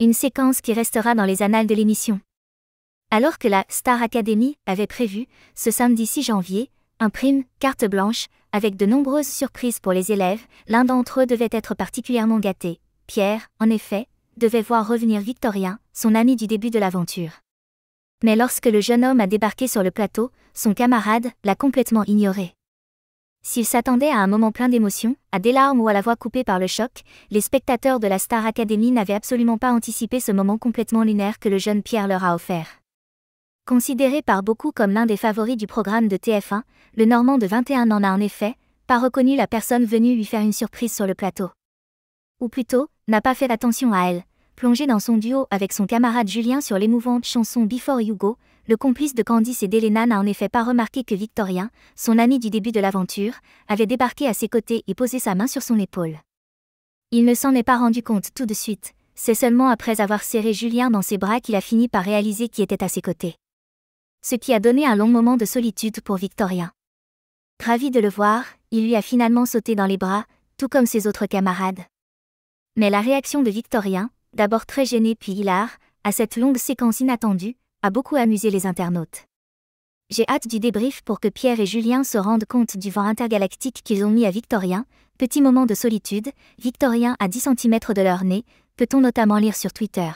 Une séquence qui restera dans les annales de l'émission. Alors que la Star Academy avait prévu, ce samedi 6 janvier, un prime, carte blanche, avec de nombreuses surprises pour les élèves, l'un d'entre eux devait être particulièrement gâté. Pierre, en effet, devait voir revenir Victorien, son ami du début de l'aventure. Mais lorsque le jeune homme a débarqué sur le plateau, son camarade l'a complètement ignoré. S'ils s'attendaient à un moment plein d'émotion, à des larmes ou à la voix coupée par le choc, les spectateurs de la Star Academy n'avaient absolument pas anticipé ce moment complètement lunaire que le jeune Pierre leur a offert. Considéré par beaucoup comme l'un des favoris du programme de TF1, le Normand de 21 n'en a en effet pas reconnu la personne venue lui faire une surprise sur le plateau. Ou plutôt, n'a pas fait attention à elle, plongé dans son duo avec son camarade Julien sur l'émouvante chanson Before You Go, le complice de Candice et d'Elena n'a en effet pas remarqué que Victorien, son ami du début de l'aventure, avait débarqué à ses côtés et posé sa main sur son épaule. Il ne s'en est pas rendu compte tout de suite, c'est seulement après avoir serré Julien dans ses bras qu'il a fini par réaliser qui était à ses côtés. Ce qui a donné un long moment de solitude pour Victorien. Ravi de le voir, il lui a finalement sauté dans les bras, tout comme ses autres camarades. Mais la réaction de Victorien, d'abord très gêné puis hilar, à cette longue séquence inattendue, a beaucoup amusé les internautes. J'ai hâte du débrief pour que Pierre et Julien se rendent compte du vent intergalactique qu'ils ont mis à Victorien, petit moment de solitude, Victorien à 10 cm de leur nez, peut-on notamment lire sur Twitter.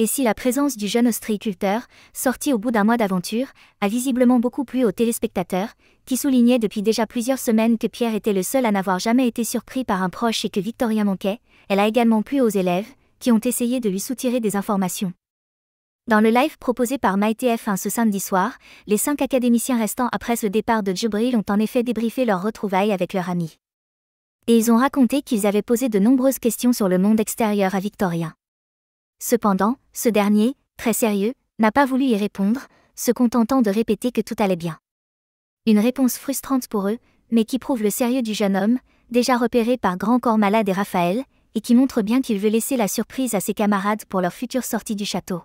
Et si la présence du jeune ostréiculteur, sorti au bout d'un mois d'aventure, a visiblement beaucoup plu aux téléspectateurs, qui soulignaient depuis déjà plusieurs semaines que Pierre était le seul à n'avoir jamais été surpris par un proche et que Victorien manquait, elle a également plu aux élèves, qui ont essayé de lui soutirer des informations. Dans le live proposé par MyTF1 ce samedi soir, les cinq académiciens restants après ce départ de Jubril ont en effet débriefé leur retrouvaille avec leur ami. Et ils ont raconté qu'ils avaient posé de nombreuses questions sur le monde extérieur à Victoria. Cependant, ce dernier, très sérieux, n'a pas voulu y répondre, se contentant de répéter que tout allait bien. Une réponse frustrante pour eux, mais qui prouve le sérieux du jeune homme, déjà repéré par Grand Corps Malade et Raphaël, et qui montre bien qu'il veut laisser la surprise à ses camarades pour leur future sortie du château.